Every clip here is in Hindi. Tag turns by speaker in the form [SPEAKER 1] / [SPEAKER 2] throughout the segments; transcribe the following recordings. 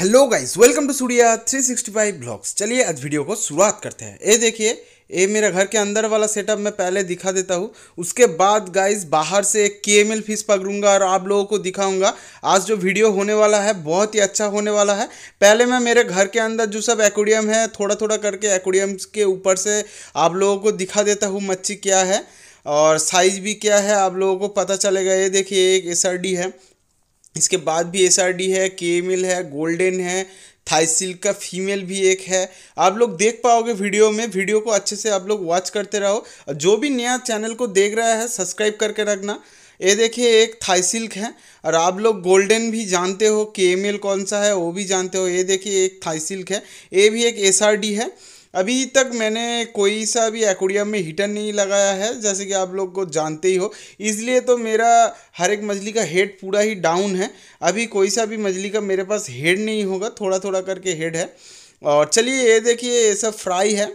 [SPEAKER 1] hello guys welcome to Surya 365 blogs चलिए आज वीडियो को शुरुआत करते हैं ये देखिए ये मेरा घर के अंदर वाला सेटअप मैं पहले दिखा देता हूँ उसके बाद गाइस बाहर से एक के एम फीस पकड़ूंगा और आप लोगों को दिखाऊंगा आज जो वीडियो होने वाला है बहुत ही अच्छा होने वाला है पहले मैं मेरे घर के अंदर जो सब एक्वेरियम है थोड़ा थोड़ा करके एक्वेरियम के ऊपर से आप लोगों को दिखा देता हूँ मच्छी क्या है और साइज़ भी क्या है आप लोगों को पता चलेगा ये देखिए एक एस है इसके बाद भी एस है के है गोल्डन है थाइसिल का फीमेल भी एक है आप लोग देख पाओगे वीडियो में वीडियो को अच्छे से आप लोग वॉच करते रहो जो भी नया चैनल को देख रहा है सब्सक्राइब करके रखना ये देखिए एक थाइसिल्क है और आप लोग गोल्डन भी जानते हो के कौन सा है वो भी जानते हो ये देखिए एक थाइसिल्क है ये भी एक एस है अभी तक मैंने कोई सा भी एक्वेरियम में हीटर नहीं लगाया है जैसे कि आप लोग को जानते ही हो इसलिए तो मेरा हर एक मछली का हेड पूरा ही डाउन है अभी कोई सा भी मछली का मेरे पास हेड नहीं होगा थोड़ा थोड़ा करके हेड है और चलिए ये देखिए ये सब फ्राई है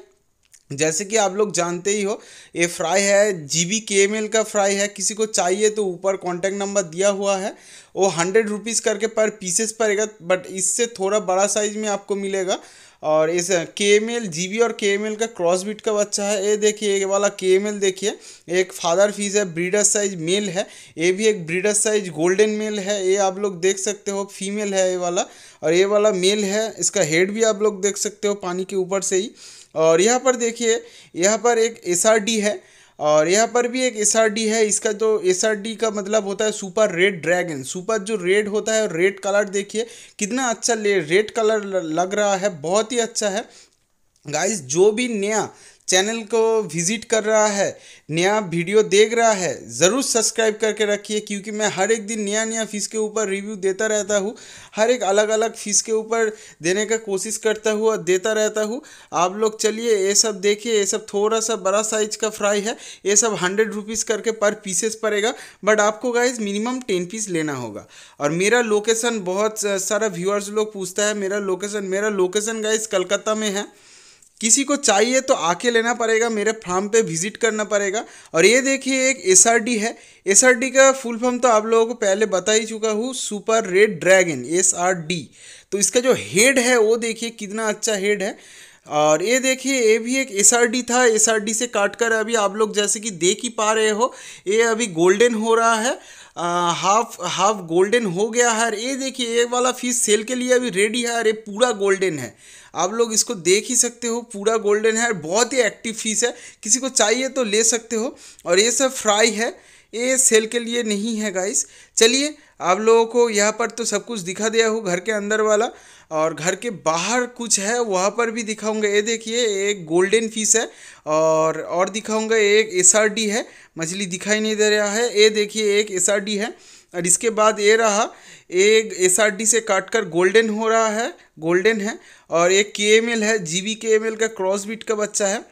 [SPEAKER 1] जैसे कि आप लोग जानते ही हो ये फ्राई है G B K M L का फ्राई है किसी को चाहिए तो ऊपर कॉन्टैक्ट नंबर दिया हुआ है वो हंड्रेड रुपीज़ करके पर पीसेस पड़ेगा बट इससे थोड़ा बड़ा साइज़ में आपको मिलेगा और इस के एम एल जी बी और के एम एल का क्रॉस बीट का बच्चा है ये देखिए ये वाला के एम एल देखिए एक फादर फीस है ब्रीडर साइज मेल है ये भी एक ब्रीडर साइज गोल्डन मेल है ये आप लोग देख सकते हो फीमेल है ये वाला और ये वाला मेल है इसका हेड भी आप लोग देख सकते हो पानी के ऊपर से ही और यहाँ पर देखिए यहाँ पर एक एस है और यहाँ पर भी एक एस है इसका जो तो एस का मतलब होता है सुपर रेड ड्रैगन सुपर जो रेड होता है रेड कलर देखिए कितना अच्छा रेड कलर लग रहा है बहुत ही अच्छा है गाइस जो भी नया चैनल को विजिट कर रहा है नया वीडियो देख रहा है ज़रूर सब्सक्राइब करके रखिए क्योंकि मैं हर एक दिन नया नया फीस के ऊपर रिव्यू देता रहता हूँ हर एक अलग अलग फ़ीस के ऊपर देने का कोशिश करता हूँ और देता रहता हूँ आप लोग चलिए ये सब देखिए ये सब थोड़ा सा बड़ा साइज का फ्राई है ये सब हंड्रेड रुपीज़ करके पर पीसेस पड़ेगा बट आपको गाइज मिनिमम टेन पीस लेना होगा और मेरा लोकेसन बहुत सारा व्यूअर्स लोग पूछता है मेरा लोकेसन मेरा लोकेसन गाइज कलकत्ता में है किसी को चाहिए तो आके लेना पड़ेगा मेरे फार्म पे विजिट करना पड़ेगा और ये देखिए एक एस है एस का फुल फॉर्म तो आप लोगों को पहले बता ही चुका हूँ सुपर रेड ड्रैगन एस तो इसका जो हेड है वो देखिए कितना अच्छा हेड है और ये देखिए ये भी एक एस था एस से काट कर अभी आप लोग जैसे कि देख ही पा रहे हो ये अभी गोल्डन हो रहा है आ, हाफ हाफ गोल्डन हो गया है ये देखिए ये वाला फीस सेल के लिए अभी रेडी है अरे पूरा गोल्डन है आप लोग इसको देख ही सकते हो पूरा गोल्डन है बहुत ही एक्टिव फीस है किसी को चाहिए तो ले सकते हो और ये सब फ्राई है ये सेल के लिए नहीं है गाइस चलिए आप लोगों को यहाँ पर तो सब कुछ दिखा दिया हूँ घर के अंदर वाला और घर के बाहर कुछ है वहाँ पर भी दिखाऊंगा ये देखिए एक गोल्डन फिश है और और दिखाऊंगा एक एस है मछली दिखाई नहीं दे रहा है ये देखिए एक एस है और इसके बाद ये रहा एक एस से काटकर गोल्डन हो रहा है गोल्डन है और एक के है जी बी के का क्रॉस बीट का बच्चा है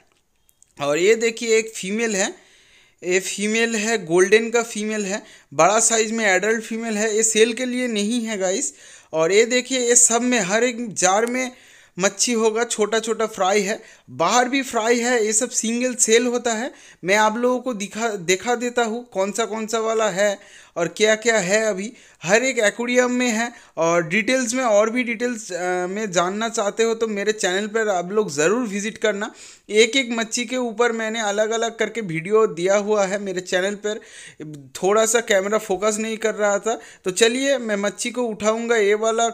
[SPEAKER 1] और ये देखिए एक फीमेल है ये फीमेल है गोल्डन का फीमेल है बड़ा साइज में एडल्ट फीमेल है ये सेल के लिए नहीं है गाइस और ये देखिए ये सब में हर एक जार में मच्छी होगा छोटा छोटा फ्राई है बाहर भी फ्राई है ये सब सिंगल सेल होता है मैं आप लोगों को दिखा देखा देता हूँ कौन सा कौन सा वाला है और क्या क्या है अभी हर एक एक्वेरियम में है और डिटेल्स में और भी डिटेल्स में जानना चाहते हो तो मेरे चैनल पर आप लोग ज़रूर विज़िट करना एक एक मच्छी के ऊपर मैंने अलग अलग करके वीडियो दिया हुआ है मेरे चैनल पर थोड़ा सा कैमरा फोकस नहीं कर रहा था तो चलिए मैं मच्छी को उठाऊँगा ये वाला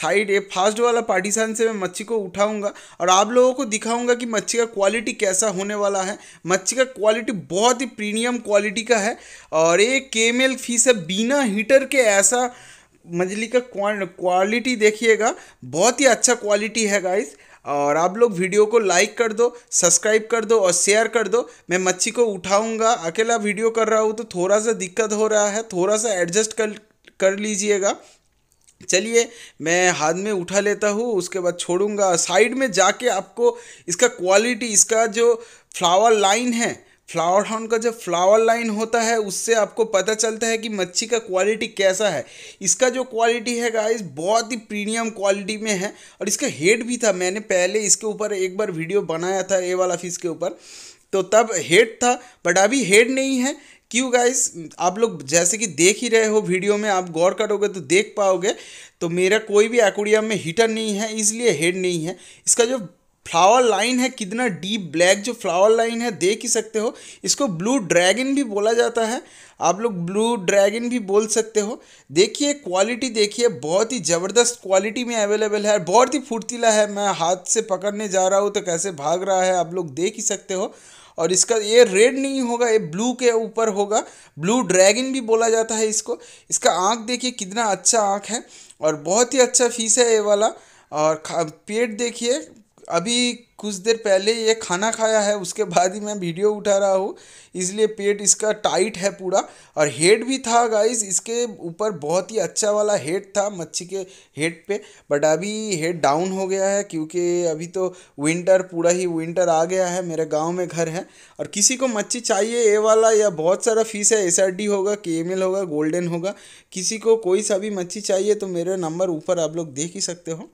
[SPEAKER 1] साइड ये फास्ट वाला पार्टीशन से मैं मच्छी को उठाऊँगा और आप लोगों को दिखाऊँगा कि मच्छी का क्वालिटी कैसा होने वाला है मच्छी का क्वालिटी बहुत ही प्रीमियम क्वालिटी का है और एक केमेल फीस है बिना हीटर के ऐसा मजली का क्वालिटी देखिएगा बहुत ही अच्छा क्वालिटी है गाइस और आप लोग वीडियो को लाइक कर दो सब्सक्राइब कर दो और शेयर कर दो मैं मच्छी को उठाऊंगा अकेला वीडियो कर रहा हूँ तो थोड़ा सा दिक्कत हो रहा है थोड़ा सा एडजस्ट कर कर लीजिएगा चलिए मैं हाथ में उठा लेता हूँ उसके बाद छोड़ूंगा साइड में जाके आपको इसका क्वालिटी इसका जो फ्लावर लाइन है फ्लावर हॉर्न का जो फ्लावर लाइन होता है उससे आपको पता चलता है कि मच्छी का क्वालिटी कैसा है इसका जो क्वालिटी है गाइस बहुत ही प्रीमियम क्वालिटी में है और इसका हेड भी था मैंने पहले इसके ऊपर एक बार वीडियो बनाया था ए वाला फिश के ऊपर तो तब हेड था बट अभी हेड नहीं है क्यों गाइस आप लोग जैसे कि देख ही रहे हो वीडियो में आप गौर करोगे तो देख पाओगे तो मेरा कोई भी एक्वेरियम में हीटर नहीं है इसलिए हेड नहीं है इसका जो फ्लावर लाइन है कितना डीप ब्लैक जो फ्लावर लाइन है देख ही सकते हो इसको ब्लू ड्रैगन भी बोला जाता है आप लोग ब्लू ड्रैगन भी बोल सकते हो देखिए क्वालिटी देखिए बहुत ही ज़बरदस्त क्वालिटी में अवेलेबल है बहुत ही फुर्तीला है मैं हाथ से पकड़ने जा रहा हूँ तो कैसे भाग रहा है आप लोग देख ही सकते हो और इसका ये रेड नहीं होगा ये ब्लू के ऊपर होगा ब्लू ड्रैगन भी बोला जाता है इसको इसका आँख देखिए कितना अच्छा आँख है और बहुत ही अच्छा फीस है ये वाला और पेट देखिए अभी कुछ देर पहले ये खाना खाया है उसके बाद ही मैं वीडियो उठा रहा हूँ इसलिए पेट इसका टाइट है पूरा और हेड भी था गाइस इसके ऊपर बहुत ही अच्छा वाला हेड था मच्छी के हेड पे बट अभी हेड डाउन हो गया है क्योंकि अभी तो विंटर पूरा ही विंटर आ गया है मेरे गांव में घर है और किसी को मच्छी चाहिए ए वाला या बहुत सारा फीस है एस होगा के होगा गोल्डन होगा किसी को कोई सा भी मच्छी चाहिए तो मेरा नंबर ऊपर आप लोग देख ही सकते हो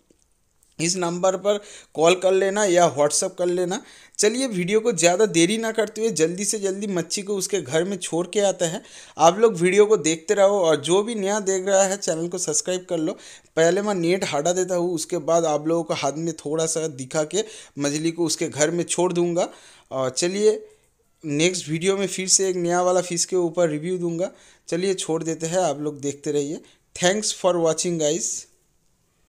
[SPEAKER 1] इस नंबर पर कॉल कर लेना या व्हाट्सअप कर लेना चलिए वीडियो को ज़्यादा देरी ना करते हुए जल्दी से जल्दी मच्छी को उसके घर में छोड़ के आता है आप लोग वीडियो को देखते रहो और जो भी नया देख रहा है चैनल को सब्सक्राइब कर लो पहले मैं नेट हटा देता हूँ उसके बाद आप लोगों को हाथ में थोड़ा सा दिखा के मछली को उसके घर में छोड़ दूँगा और चलिए नेक्स्ट वीडियो में फिर से एक नया वाला फिश के ऊपर रिव्यू दूंगा चलिए छोड़ देते हैं आप लोग देखते रहिए थैंक्स फॉर वॉचिंग गाइज़